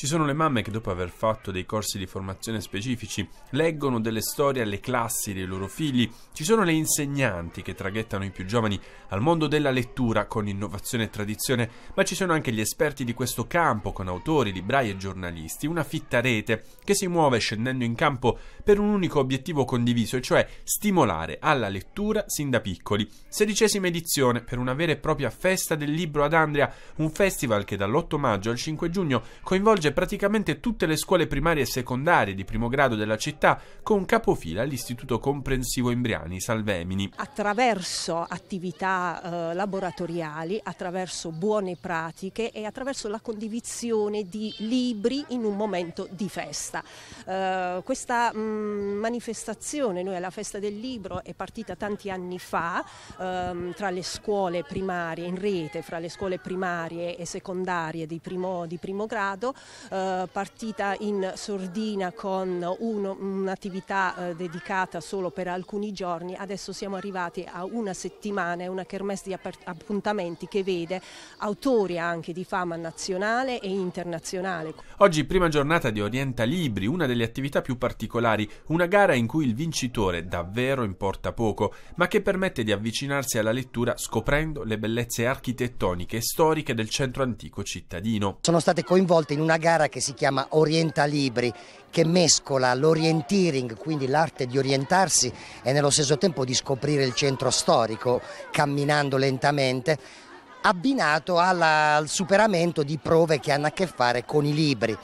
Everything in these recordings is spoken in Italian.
Ci sono le mamme che dopo aver fatto dei corsi di formazione specifici leggono delle storie alle classi dei loro figli, ci sono le insegnanti che traghettano i più giovani al mondo della lettura con innovazione e tradizione, ma ci sono anche gli esperti di questo campo con autori, librai e giornalisti, una fitta rete che si muove scendendo in campo per un unico obiettivo condiviso, e cioè stimolare alla lettura sin da piccoli. Sedicesima edizione per una vera e propria festa del libro ad Andrea, un festival che dall'8 maggio al 5 giugno coinvolge coinvolge praticamente tutte le scuole primarie e secondarie di primo grado della città, con capofila l'Istituto Comprensivo Imbriani Salvemini. Attraverso attività eh, laboratoriali, attraverso buone pratiche e attraverso la condivisione di libri in un momento di festa. Eh, questa mh, mm, manifestazione, noi alla Festa del Libro, è partita tanti anni fa ehm, tra le scuole primarie, in rete, fra le scuole primarie e secondarie di primo, di primo grado, eh, partita in sordina con un'attività eh, dedicata solo per alcuni giorni, adesso siamo arrivati a una settimana e una kermesse di appuntamenti che vede autori anche di fama nazionale e internazionale. Oggi prima giornata di Orienta Libri, una delle attività più particolari, una gara in cui il vincitore davvero importa poco, ma che permette di avvicinarsi alla lettura scoprendo le bellezze architettoniche e storiche del centro antico cittadino. Sono state coinvolte in una gara gara che si chiama Orienta Libri che mescola l'orienteering, quindi l'arte di orientarsi e nello stesso tempo di scoprire il centro storico camminando lentamente abbinato alla, al superamento di prove che hanno a che fare con i libri.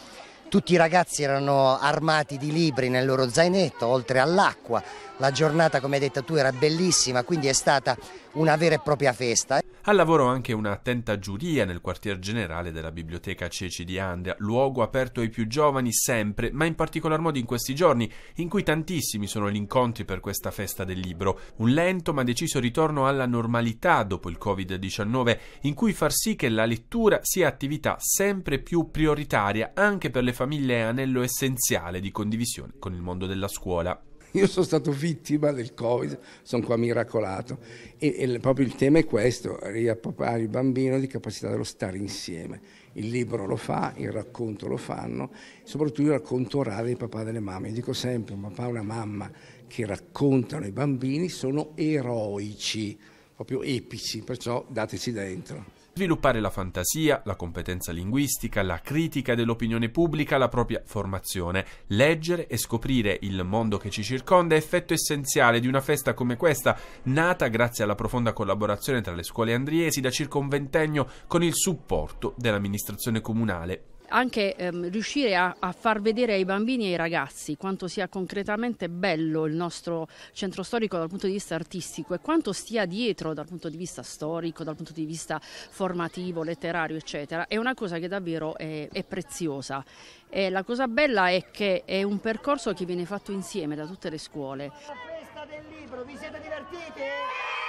Tutti i ragazzi erano armati di libri nel loro zainetto, oltre all'acqua. La giornata, come hai detto tu, era bellissima, quindi è stata una vera e propria festa. Al lavoro anche un'attenta giuria nel quartier generale della biblioteca Ceci di Andria, luogo aperto ai più giovani sempre, ma in particolar modo in questi giorni, in cui tantissimi sono gli incontri per questa festa del libro. Un lento ma deciso ritorno alla normalità dopo il Covid-19, in cui far sì che la lettura sia attività sempre più prioritaria anche per le famiglie anello essenziale di condivisione con il mondo della scuola. Io sono stato vittima del Covid, sono qua miracolato. E, e proprio il tema è questo, riappropriare il bambino di capacità dello stare insieme. Il libro lo fa, il racconto lo fanno, soprattutto il racconto orale dei papà e delle mamme. Io dico sempre, un papà e una mamma che raccontano i bambini sono eroici, proprio epici, perciò dateci dentro sviluppare la fantasia, la competenza linguistica, la critica dell'opinione pubblica, la propria formazione. Leggere e scoprire il mondo che ci circonda è effetto essenziale di una festa come questa, nata grazie alla profonda collaborazione tra le scuole andriesi da circa un ventennio con il supporto dell'amministrazione comunale anche ehm, riuscire a, a, far vedere ai bambini e ai ragazzi quanto sia concretamente bello il nostro centro storico dal punto di vista artistico e quanto stia dietro dal punto di vista storico, dal punto di vista formativo, letterario, eccetera, è una cosa che davvero è, è preziosa. E la cosa bella è che è un percorso che viene fatto insieme da tutte le scuole. La festa del libro, vi siete divertiti?